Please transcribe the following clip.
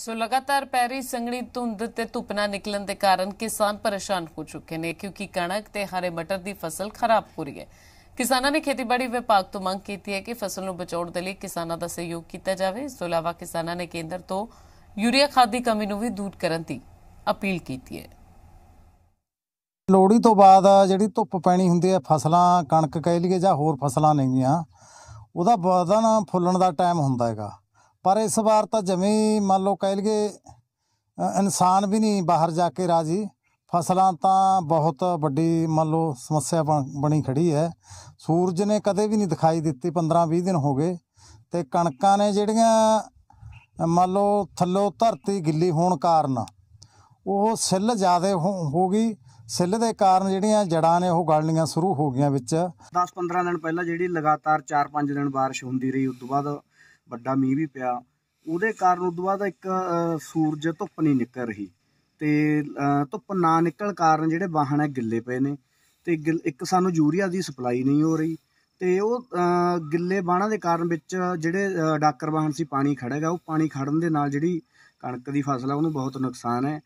ਸੋ ਲਗਾਤਾਰ ਪੈਰੀ ਸੰਗਣੀ ਧੁੰਦ ਤੇ ਧੁੱਪ ਨਾ ਨਿਕਲਣ ਦੇ ਕਾਰਨ ਕਿਸਾਨ ਪਰੇਸ਼ਾਨ ਹੋ ਚੁੱਕੇ ਨੇ ਕਿਉਂਕਿ ਕਣਕ ਤੇ ਹਰੇ ਮਟਰ ਦੀ ਫਸਲ ਖਰਾਬ ਹੋ ਰਹੀ ਹੈ ਕਿਸਾਨਾਂ ਨੇ ਖੇਤੀਬਾੜੀ ਵਿਭਾਗ ਤੋਂ ਮੰਗ ਕੀਤੀ ਹੈ ਕਿ ਫਸਲ ਨੂੰ ਬਚਾਉਣ ਦੇ ਲਈ ਕਿਸਾਨਾਂ ਦਾ ਸਹਿਯੋਗ ਕੀਤਾ ਜਾਵੇ ਇਸ ਤੋਂ ਇਲਾਵਾ ਕਿਸਾਨਾਂ ਨੇ ਕੇਂਦਰ ਤੋਂ ਯੂਰੀਆ ਖਾਦ ਦੀ ਕਮੀ ਨੂੰ ਵੀ ਦੂਰ ਕਰਨ ਦੀ ਅਪੀਲ ਕੀਤੀ ਹੈ ਲੋੜੀ ਤੋਂ ਬਾਅਦ ਜਿਹੜੀ ਧੁੱਪ ਪੈਣੀ ਹੁੰਦੀ ਹੈ ਫਸਲਾਂ ਕਣਕ ਕਹਿ ਲਈਏ ਜਾਂ ਹੋਰ ਫਸਲਾਂ ਨਹੀਂਆਂ ਉਹਦਾ ਵਧਣ ਫੁੱਲਣ ਦਾ ਟਾਈਮ ਹੁੰਦਾ ਹੈਗਾ ਪਰ ਇਸ ਵਾਰ ਤਾਂ ਜਮੀ ਮੰਨ ਲਓ ਕਹਿ ਲਗੇ ਇਨਸਾਨ ਵੀ ਨਹੀਂ ਬਾਹਰ ਜਾ ਕੇ ਰਾਜੀ ਫਸਲਾਂ ਤਾਂ ਬਹੁਤ ਵੱਡੀ ਮੰਨ ਲਓ ਸਮੱਸਿਆ ਬਣੀ ਖੜੀ ਹੈ ਸੂਰਜ ਨੇ ਕਦੇ ਵੀ ਨਹੀਂ ਦਿਖਾਈ ਦਿੱਤੀ 15-20 ਦਿਨ ਹੋ ਗਏ ਤੇ ਕਣਕਾਂ ਨੇ ਜਿਹੜੀਆਂ ਮੰਨ ਲਓ ਥੱਲੋ ਧਰਤੀ ਗਿੱਲੀ ਹੋਣ ਕਾਰਨ ਉਹ ਸਿੱਲ ਜ਼ਿਆਦਾ ਹੋ ਗਈ ਸਿੱਲ ਦੇ ਕਾਰਨ ਜਿਹੜੀਆਂ ਜੜਾਂ ਨੇ ਉਹ ਗਲਣੀਆਂ ਸ਼ੁਰੂ ਹੋ ਗਈਆਂ ਵਿੱਚ 10-15 ਦਿਨ ਪਹਿਲਾਂ ਜਿਹੜੀ ਲਗਾਤਾਰ 4-5 ਦਿਨ بارش ਹੁੰਦੀ ਰਹੀ ਉਸ ਤੋਂ ਬਾਅਦ ਵੱਡਾ ਮੀਂਹ ਵੀ ਪਿਆ ਉਹਦੇ ਕਾਰਨ ਉਦੋਂ ਬਾਅਦ ਇੱਕ ਸੂਰਜ ਧੁੱਪ ਨਹੀਂ ਨਿਕਲ ਰਹੀ ਤੇ ਧੁੱਪ ਨਾ ਨਿਕਲ ਕਾਰਨ ਜਿਹੜੇ ਵਾਹਣ ਹੈ ਗਿੱਲੇ ਪਏ ਨੇ ਤੇ ਇੱਕ ਸਾਨੂੰ ਯੂਰੀਆ ਦੀ ਸਪਲਾਈ ਨਹੀਂ ਹੋ ਰਹੀ ਤੇ ਉਹ ਗਿੱਲੇ ਬਾਣਾ ਦੇ ਕਾਰਨ ਵਿੱਚ ਜਿਹੜੇ ਡਾਕਰ ਵਾਹਣ ਸੀ ਪਾਣੀ ਖੜੇਗਾ ਉਹ ਪਾਣੀ ਖੜਨ ਦੇ ਨਾਲ ਜਿਹੜੀ ਕਣਕ ਦੀ ਫਸਲ ਆ ਉਹਨੂੰ ਬਹੁਤ ਨੁਕਸਾਨ ਹੈ